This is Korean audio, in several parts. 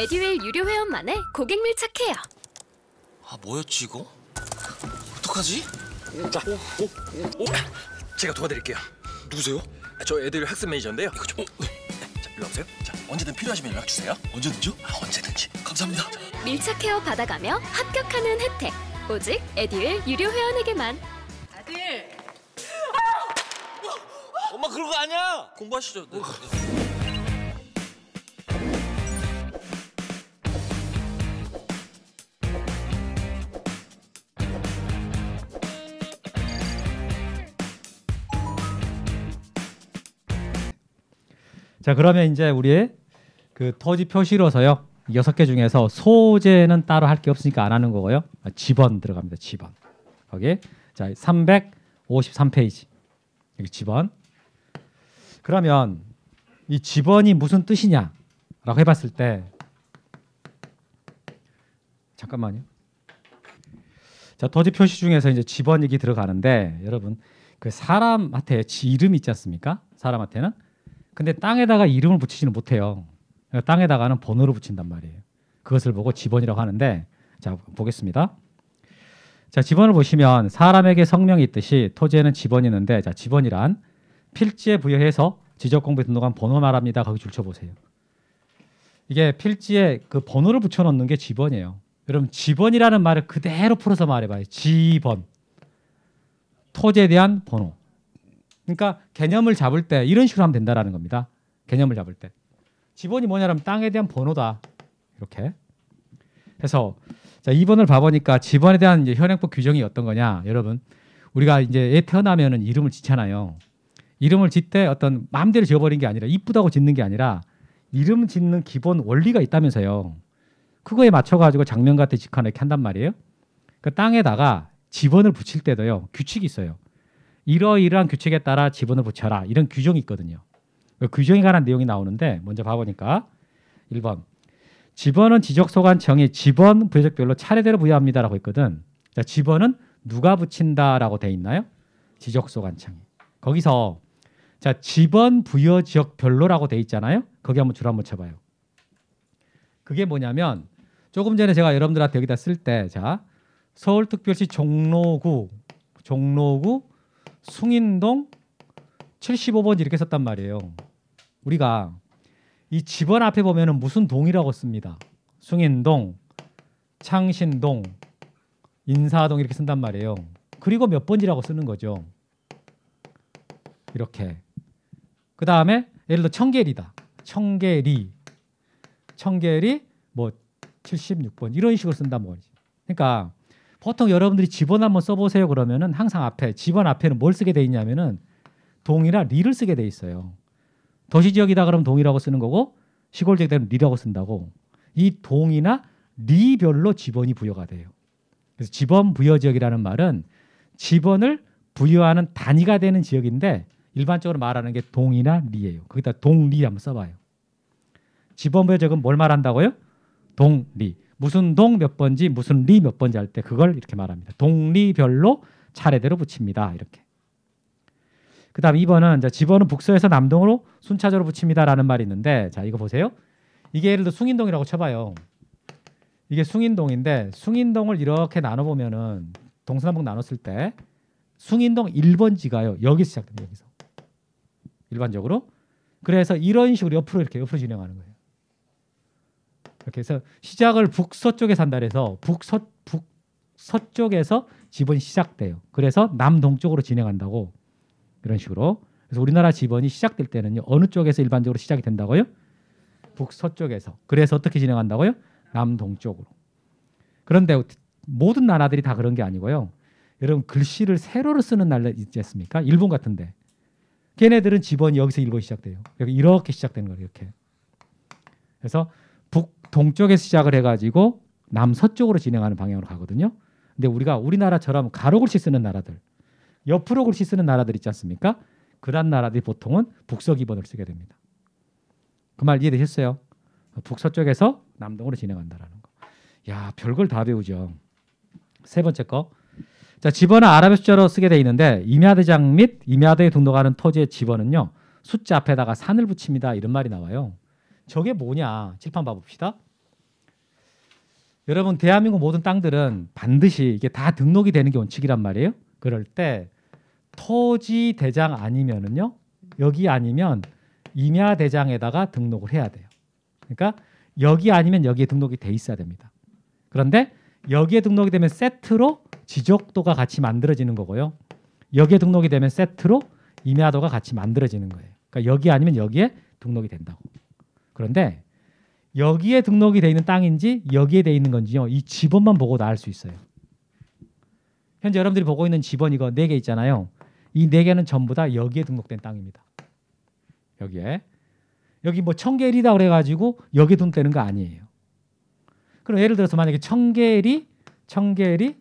에듀윌 유료 회원만의 고객 밀착해요. 아 뭐였지 이거? 어떡하지? 자, 오, 오, 오. 제가 도와드릴게요. 누구세요? 아, 저에듀 학습 매니저인데요. 이거 좀. 어, 네. 자, 일로 와보세요. 자, 언제든 필요하시면 연락 주세요. 언제든지 아, 언제든지. 감사합니다. 밀착해어 받아가며 합격하는 혜택. 오직 에듀윌 유료 회원에게만. 아들. 엄마 그런 거 아니야. 공부하시죠. 네. 네. 자 그러면 이제 우리 그 토지 표시로서요 여섯 개 중에서 소재는 따로 할 게 없으니까 안 하는 거고요 아, 집원 들어갑니다 집원 거기 자 353페이지 여기 집원 그러면 이 집원이 무슨 뜻이냐라고 해봤을 때 잠깐만요 자 토지 표시 중에서 이제 집원 얘기 들어가는데 여러분 그 사람한테 지 이름 있지 않습니까 사람한테는 근데 땅에다가 이름을 붙이지는 못해요. 그러니까 땅에다가는 번호를 붙인단 말이에요. 그것을 보고 지번이라고 하는데 자 보겠습니다. 자 지번을 보시면 사람에게 성명이 있듯이 토지에는 지번이 있는데 자 지번이란 필지에 부여해서 지적공부에 등록한 번호 말합니다. 거기 줄 쳐보세요. 이게 필지에 그 번호를 붙여놓는 게 지번이에요. 여러분 지번이라는 말을 그대로 풀어서 말해봐요. 지번 토지에 대한 번호 그러니까 개념을 잡을 때 이런 식으로 하면 된다라는 겁니다. 개념을 잡을 때 지번이 뭐냐면 땅에 대한 번호다 이렇게 해서 자이번을 봐보니까 지번에 대한 이제 현행법 규정이 어떤 거냐 여러분 우리가 이제 애 태어나면은 이름을 짓잖아요. 이름을 짓 때 어떤 마음대로 지어버린 게 아니라 이쁘다고 짓는 게 아니라 이름 짓는 기본 원리가 있다면서요. 그거에 맞춰가지고 장면 같은 직관을 이렇게 한단 말이에요. 그 땅에다가 지번을 붙일 때도요 규칙이 있어요. 이러이러한 규칙에 따라 지분을 붙여라 이런 규정이 있거든요. 그 규정에 관한 내용이 나오는데 먼저 봐보니까 1번 지번은 지적소 관 정의 지번 부여적별로 차례대로 부여합니다라고 있거든. 자, 지번은 누가 붙인다라고 돼 있나요? 지적소 관청의 거기서 자 지번 부여 지역별로라고 돼 있잖아요. 거기 한번 줄 한번 쳐봐요. 그게 뭐냐면 조금 전에 제가 여러분들한테 여기다 쓸 때자 서울특별시 종로구 종로구 숭인동 75번 이렇게 썼단 말이에요. 우리가 이 집원 앞에 보면은 무슨 동이라고 씁니다. 숭인동, 창신동, 인사동 이렇게 쓴단 말이에요. 그리고 몇 번지라고 쓰는 거죠. 이렇게. 그 다음에 예를 들어 청계리다. 청계리. 청계리 뭐 76번 이런 식으로 쓴단 말이죠. 그러니까 보통 여러분들이 집번 한번 써보세요 그러면은 항상 앞에 집번 앞에는 뭘 쓰게 돼 있냐면은 동이나 리를 쓰게 돼 있어요. 도시 지역이다 그러면 동이라고 쓰는 거고 시골 지역이 되면 리라고 쓴다고 이 동이나 리별로 집번이 부여가 돼요. 그래서 집번 부여 지역이라는 말은 집번을 부여하는 단위가 되는 지역인데 일반적으로 말하는 게 동이나 리예요. 거기다 동리 한번 써봐요. 집번 부여 지역은 뭘 말한다고요? 동리. 무슨 동 몇 번지 무슨 리 몇 번지 할 때 그걸 이렇게 말합니다. 동리별로 차례대로 붙입니다. 이렇게. 그 다음 2번은 이제 집어는 북서에서 남동으로 순차적으로 붙입니다라는 말이 있는데 자 이거 보세요. 이게 예를 들어 숭인동이라고 쳐봐요. 이게 숭인동인데 숭인동을 이렇게 나눠보면은 동서남북 나눴을 때 숭인동 1번지가요. 여기 시작됩니다. 여기서. 일반적으로. 그래서 이런 식으로 옆으로 이렇게 옆으로 진행하는 거예요. 이렇게 해서 시작을 북서쪽에 산다 해서 북서 북서쪽에서 지번이 시작돼요. 그래서 남동쪽으로 진행한다고 이런 식으로. 그래서 우리나라 지번이 시작될 때는요. 어느 쪽에서 일반적으로 시작이 된다고요? 북서쪽에서. 그래서 어떻게 진행한다고요? 남동쪽으로. 그런데 모든 나라들이 다 그런 게 아니고요. 여러분 글씨를 세로로 쓰는 나라 있지 않습니까? 일본 같은데. 걔네들은 지번이 여기서 일본 이 시작돼요. 이렇게 시작되는 거예요. 이렇게. 그래서 동쪽에서 시작을 해가지고 남서쪽으로 진행하는 방향으로 가거든요. 근데 우리가 우리나라처럼 가로글씨 쓰는 나라들, 옆으로 글씨 쓰는 나라들 있지 않습니까? 그런 나라들이 보통은 북서 기번을 쓰게 됩니다. 그 말 이해되셨어요? 북서쪽에서 남동으로 진행한다라는 거. 야, 별걸 다 배우죠. 세 번째 거. 자, 집어는 아랍의 숫자로 쓰게 돼 있는데 임야대장 및 임야대에 등록하는 토지의 집어는요. 숫자 앞에다가 산을 붙입니다. 이런 말이 나와요. 저게 뭐냐? 칠판 봐봅시다. 여러분 대한민국 모든 땅들은 반드시 이게 다 등록이 되는 게 원칙이란 말이에요. 그럴 때 토지 대장 아니면은요 여기 아니면 임야 대장에다가 등록을 해야 돼요. 그러니까 여기 아니면 여기에 등록이 돼 있어야 됩니다. 그런데 여기에 등록이 되면 세트로 지적도가 같이 만들어지는 거고요. 여기에 등록이 되면 세트로 임야도가 같이 만들어지는 거예요. 그러니까 여기 아니면 여기에 등록이 된다고. 그런데 여기에 등록이 돼 있는 땅인지 여기에 돼 있는 건지요. 이 집원만 보고 나알수 있어요. 현재 여러분들이 보고 있는 집원 이거 네 개 있잖아요. 이 네 개는 전부 다 여기에 등록된 땅입니다. 여기에 여기 뭐 청계리다 그래가지고 여기 등록되는 거 아니에요. 그럼 예를 들어서 만약에 청계리 청계리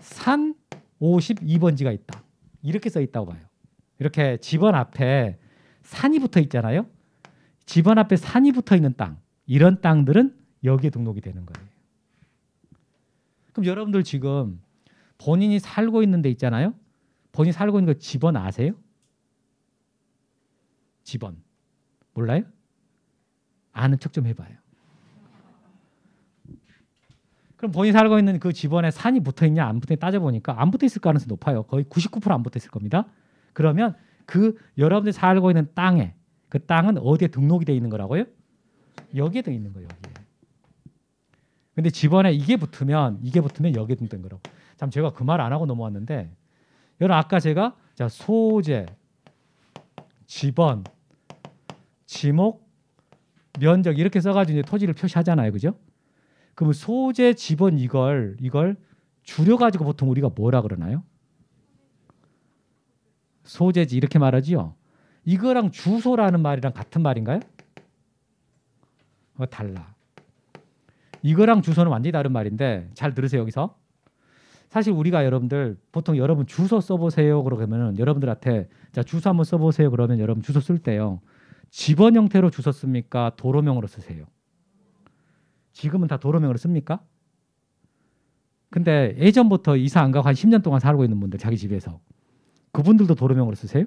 산 52번지가 있다. 이렇게 써 있다고 봐요. 이렇게 집원 앞에 산이 붙어 있잖아요. 집안 앞에 산이 붙어 있는 땅 이런 땅들은 여기에 등록이 되는 거예요. 그럼 여러분들 지금 본인이 살고 있는 데 있잖아요. 본인이 살고 있는 거 집원 아세요? 집원 몰라요? 아는 척 좀 해봐요. 그럼 본인이 살고 있는 그 집원에 산이 붙어 있냐 안 붙어 있냐 따져보니까 안 붙어 있을 가능성이 높아요. 거의 99%안 붙어 있을 겁니다. 그러면 그 여러분들이 살고 있는 땅에 그 땅은 어디에 등록이 돼 있는 거라고요? 여기에 돼 있는 거예요. 여기에. 근데 집안에 이게 붙으면 이게 붙으면 여기에 등된 거라고. 참 제가 그 말 안 하고 넘어왔는데 여러분 아까 제가 자 소재, 집원, 지목, 면적 이렇게 써가지고 이제 토지를 표시하잖아요, 그죠? 그럼 소재, 집원 이걸 이걸 줄여가지고 보통 우리가 뭐라 그러나요? 소재지 이렇게 말하지요. 이거랑 주소라는 말이랑 같은 말인가요? 어, 달라. 이거랑 주소는 완전히 다른 말인데 잘 들으세요 여기서. 사실 우리가 여러분들 보통 여러분 주소 써보세요 그러면 여러분들한테 자 주소 한번 써보세요 그러면 여러분 주소 쓸 때요 집원 형태로 주소 씁니까 도로명으로 쓰세요. 지금은 다 도로명으로 씁니까? 근데 예전부터 이사 안 가고 한 10년 동안 살고 있는 분들 자기 집에서 그분들도 도로명으로 쓰세요?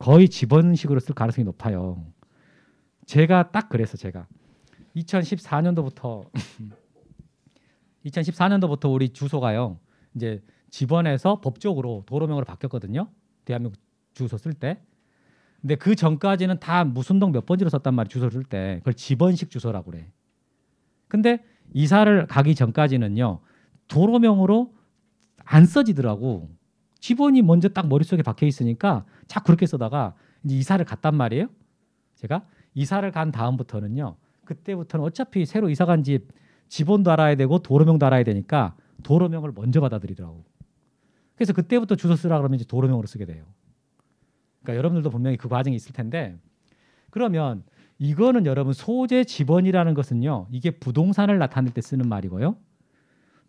거의 집원식으로 쓸 가능성이 높아요. 제가 딱 그래서 제가 2014년도부터 2014년도부터 우리 주소가요. 이제 집원에서 법적으로 도로명으로 바뀌었거든요. 대한민국 주소 쓸 때. 근데 그 전까지는 다 무슨 동 몇 번지로 썼단 말이 주소 쓸 때. 그걸 집원식 주소라고 그래. 근데 이사를 가기 전까지는요. 도로명으로 안 써지더라고. 지분이 먼저 딱 머릿속에 박혀 있으니까 자 그렇게 쓰다가 이제 이사를 갔단 말이에요. 제가 이사를 간 다음부터는요. 그때부터는 어차피 새로 이사 간집 지번도 알아야 되고 도로명도 알아야 되니까 도로명을 먼저 받아들이더라고. 그래서 그때부터 주소 쓰라 그러면 이제 도로명으로 쓰게 돼요. 그러니까 여러분들도 분명히 그 과정이 있을 텐데 그러면 이거는 여러분 소재 지번이라는 것은요. 이게 부동산을 나타낼 때 쓰는 말이고요.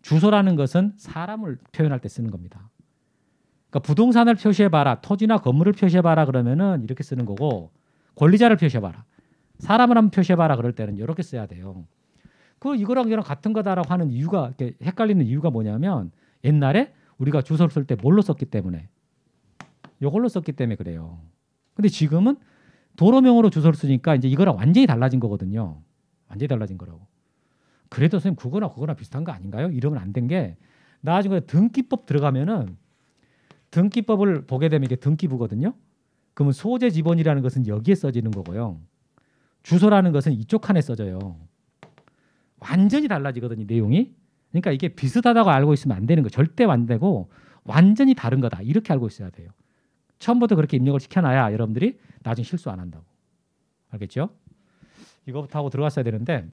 주소라는 것은 사람을 표현할 때 쓰는 겁니다. 그러니까 부동산을 표시해봐라, 토지나 건물을 표시해봐라 그러면은 이렇게 쓰는 거고 권리자를 표시해봐라, 사람을 한번 표시해봐라 그럴 때는 이렇게 써야 돼요. 그 이거랑 이거랑 같은 거다라고 하는 이유가 이렇게 헷갈리는 이유가 뭐냐면 옛날에 우리가 주소를 쓸 때 뭘로 썼기 때문에 요걸로 썼기 때문에 그래요. 근데 지금은 도로명으로 주소를 쓰니까 이제 이거랑 완전히 달라진 거거든요. 완전히 달라진 거라고. 그래도 선생님 그거나 그거나 비슷한 거 아닌가요? 이러면 안 된 게 나중에 등기법 들어가면은 등기법을 보게 되면 이게 등기부거든요. 그러면 소재 지번이라는 것은 여기에 써지는 거고요. 주소라는 것은 이쪽 칸에 써져요. 완전히 달라지거든요, 내용이. 그러니까 이게 비슷하다고 알고 있으면 안 되는 거 절대 안 되고 완전히 다른 거다. 이렇게 알고 있어야 돼요. 처음부터 그렇게 입력을 시켜놔야 여러분들이 나중에 실수 안 한다고. 알겠죠? 이거부터 하고 들어갔어야 되는데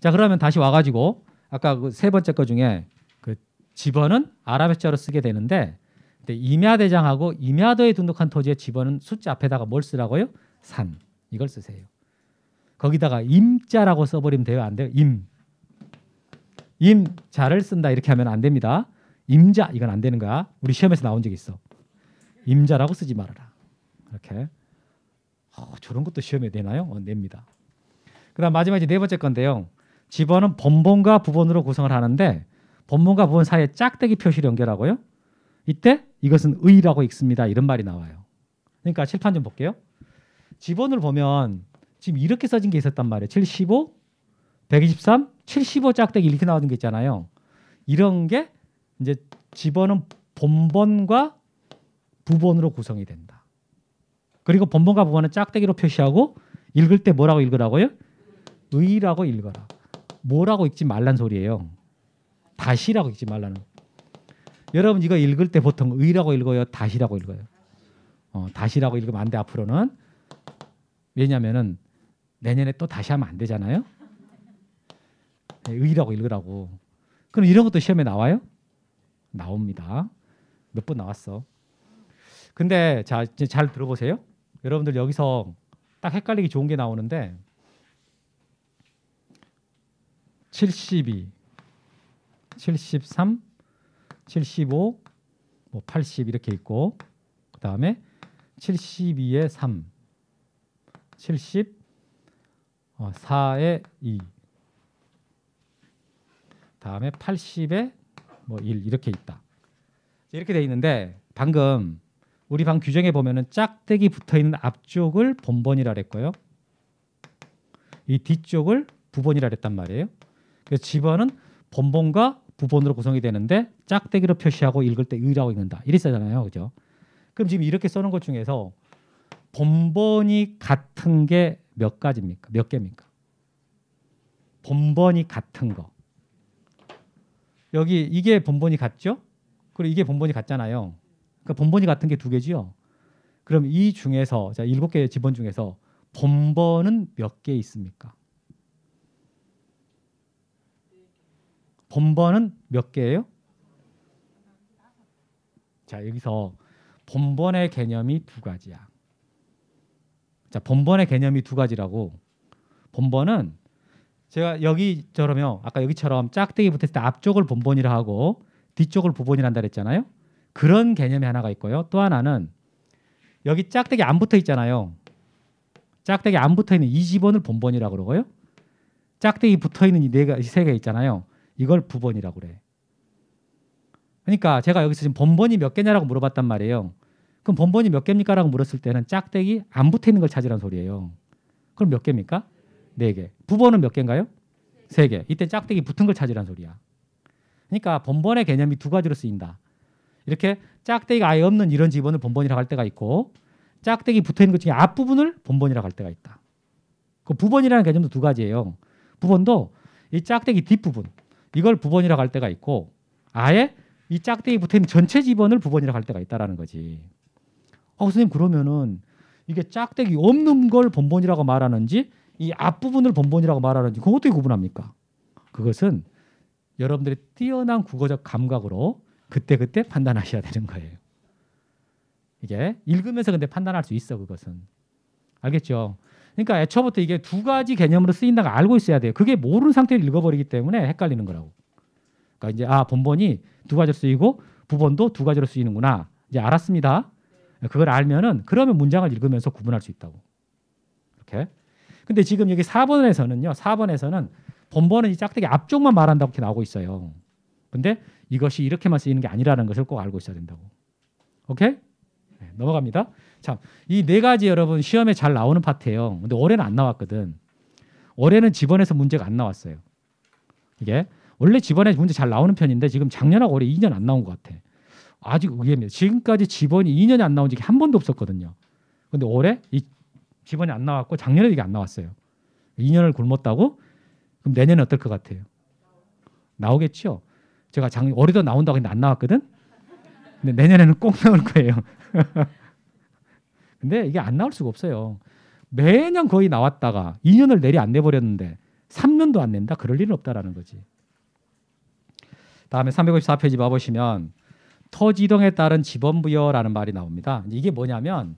자 그러면 다시 와가지고 아까 그세 번째 거 중에 집어은 아랍어자로 쓰게 되는데 임야 대장하고 임야도에 등록한 토지의 집어은 숫자 앞에다가 뭘 쓰라고요? 산 이걸 쓰세요. 거기다가 임자라고 써버리면 돼요? 안 돼요? 임 임자를 쓴다 이렇게 하면 안 됩니다. 임자 이건 안 되는 거야. 우리 시험에서 나온 적 있어. 임자라고 쓰지 말아라. 이렇게 어, 저런 것도 시험에 내나요? 어, 냅니다. 그다음 마지막 이제 네 번째 건데요. 집어은 번본과 부본으로 구성을 하는데 본문과 부분 사이에 짝대기 표시를 연결하고요. 이때 이것은 의라고 읽습니다. 이런 말이 나와요. 그러니까 칠판 좀 볼게요. 지본을 보면 지금 이렇게 써진 게 있었단 말이에요. 7 5 123, 7 5 짝대기 이렇게 나오는 게 있잖아요. 이런 게 이제 지번은 본번과 부본으로 구성이 된다. 그리고 본번과 부본은 짝대기로 표시하고 읽을 때 뭐라고 읽으라고요? 의라고 읽어라. 뭐라고 읽지 말란 소리예요. 다시라고 읽지 말라는. 여러분 이거 읽을 때 보통 의라고 읽어요, 다시라고 읽어요. 어, 다시라고 읽으면 안 돼 앞으로는 왜냐면은 내년에 또 다시 하면 안 되잖아요. 네, 의라고 읽으라고. 그럼 이런 것도 시험에 나와요? 나옵니다. 몇 번 나왔어. 근데 자, 이제 잘 들어보세요. 여러분들 여기서 딱 헷갈리기 좋은 게 나오는데 72, 73, 75, 뭐80 이렇게 있고 그 다음에 72에 3, 74에 2, 다음에 80에 뭐1 이렇게 있다. 이렇게 돼 있는데 방금 우리 방 규정에 보면은 짝대기 붙어 있는 앞쪽을 본번이라 그랬고요. 이 뒤쪽을 부번이라 그랬단 말이에요. 그래서 집어은 본번과 부본으로 구성이 되는데 짝대기로 표시하고 읽을 때 의라고 읽는다. 이랬잖아요. 그죠? 그럼 지금 이렇게 써는것 중에서 본번이 같은 게 몇 가지입니까? 몇 개입니까? 본번이 같은 거. 여기 이게 본번이 같죠? 그리고 이게 본번이 같잖아요. 그러니까 본번이 같은 게 두 개지요. 그럼 이 중에서 자 일곱 개의 집번 중에서 본번은 몇 개 있습니까? 본번은 몇 개예요? 자 여기서 본번의 개념이 두 가지야. 자 본번의 개념이 두 가지라고. 본번은 제가 여기처럼요. 아까 여기처럼 짝대기 붙었을 때 앞쪽을 본번이라 하고 뒤쪽을 부본이란다 그랬잖아요. 그런 개념이 하나가 있고요. 또 하나는 여기 짝대기 안 붙어 있잖아요. 짝대기 안 붙어 있는 20원을 본번이라 그러고요. 짝대기 붙어 있는 이네 개, 세개 있잖아요. 이걸 부번이라고 그래. 그러니까 제가 여기서 지금 번번이 몇 개냐라고 물어봤단 말이에요. 그럼 번번이 몇 개입니까라고 물었을 때는 짝대기 안 붙어 있는 걸 찾으라는 소리예요. 그럼 몇 개입니까? 네 개. 부번은 몇 개인가요? 세 개. 이때 짝대기 붙은 걸 찾으라는 소리야. 그러니까 번번의 개념이 두 가지로 쓰인다. 이렇게 짝대기가 아예 없는 이런 집원을 번번이라고 할 때가 있고 짝대기 붙어 있는 것 중에 앞부분을 번번이라고 할 때가 있다. 그 부번이라는 개념도 두 가지예요. 부번도 이 짝대기 뒷부분 이걸 부본이라고 할 때가 있고 아예 이 짝대기 붙어 있는 전체 집원을 부본이라고 할 때가 있다라는 거지. 어 선생님 그러면은 이게 짝대기 없는 걸 본본이라고 말하는지 이 앞부분을 본본이라고 말하는지 그거 어떻게 구분합니까? 그것은 여러분들이 뛰어난 국어적 감각으로 그때그때 판단하셔야 되는 거예요. 이게 읽으면서 근데 판단할 수 있어 그것은. 알겠죠? 그러니까 애초부터 이게 두 가지 개념으로 쓰인다고 알고 있어야 돼요. 그게 모르는 상태로 읽어버리기 때문에 헷갈리는 거라고. 그러니까 이제 아본번이두 가지로 쓰이고 부본도 두 가지로 쓰이는구나. 이제 알았습니다. 그걸 알면은 그러면 문장을 읽으면서 구분할 수 있다고. 이렇게. 근데 지금 여기 4번에서는요. 4번에서는 본번은이 짝대기 앞쪽만 말한다고 이렇게 나오고 있어요. 근데 이것이 이렇게만 쓰이는 게 아니라는 것을 꼭 알고 있어야 된다고. 오케이? 네, 넘어갑니다. 참이네 가지 여러분 시험에 잘 나오는 파트예요. 근데 올해는 안 나왔거든. 올해는 집원에서 문제가 안 나왔어요. 이게 원래 집원에 문제 잘 나오는 편인데 지금 작년하고 올해 2년 안 나온 것 같아. 아직 의외입니다. 지금까지 집원이 2년이 안 나온 적이 한 번도 없었거든요. 근데 올해 이 집원이 안 나왔고 작년에 이게 안 나왔어요. 2년을 굶었다고? 그럼 내년에 어떨 것 같아요? 나오겠죠. 제가 작장 올해도 나온다고 했는데 안 나왔거든. 근데 내년에는 꼭 나올 거예요. 근데 이게 안 나올 수가 없어요. 매년 거의 나왔다가 2년을 내리 안 내버렸는데 3년도 안 낸다? 그럴 일은 없다라는 거지. 다음에 354페이지 봐보시면 토지 이동에 따른 지번 부여라는 말이 나옵니다. 이게 뭐냐면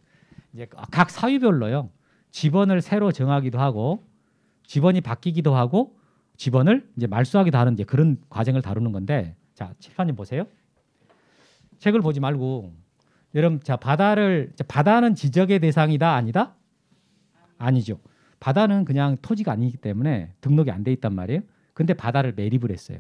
이제 각 사유별로요. 지번을 새로 정하기도 하고 지번이 바뀌기도 하고 지번을 이제 말소하기도 하는 이제 그런 과정을 다루는 건데 자, 칠판님 보세요. 책을 보지 말고 여러분 자 바다를 바다는 지적의 대상이다 아니다? 아니죠. 바다는 그냥 토지가 아니기 때문에 등록이 안 돼 있단 말이에요. 근데 바다를 매립을 했어요.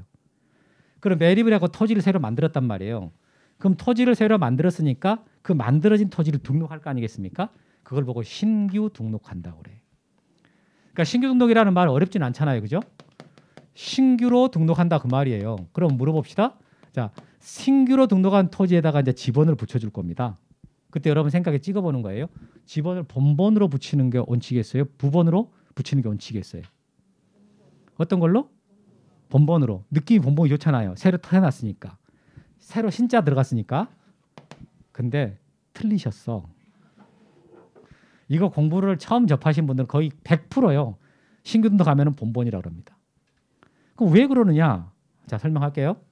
그럼 매립을 하고 토지를 새로 만들었단 말이에요. 그럼 토지를 새로 만들었으니까 그 만들어진 토지를 등록할 거 아니겠습니까? 그걸 보고 신규 등록한다고 그래 그러니까 신규 등록이라는 말 어렵진 않잖아요. 그죠? 신규로 등록한다 그 말이에요. 그럼 물어봅시다. 자, 신규로 등록한 토지에다가 이제 지번을 붙여줄 겁니다. 그때 여러분 생각에 찍어보는 거예요. 지번을 본번으로 붙이는 게 원칙이겠어요? 부번으로 붙이는 게 원칙이겠어요? 어떤 걸로? 본번으로. 느낌이 본번이 좋잖아요. 새로 태어났으니까. 새로 신자 들어갔으니까. 근데 틀리셨어. 이거 공부를 처음 접하신 분들은 거의 100%요. 신규 등록하면 본번이라고 합니다. 그럼 왜 그러느냐? 자, 설명할게요.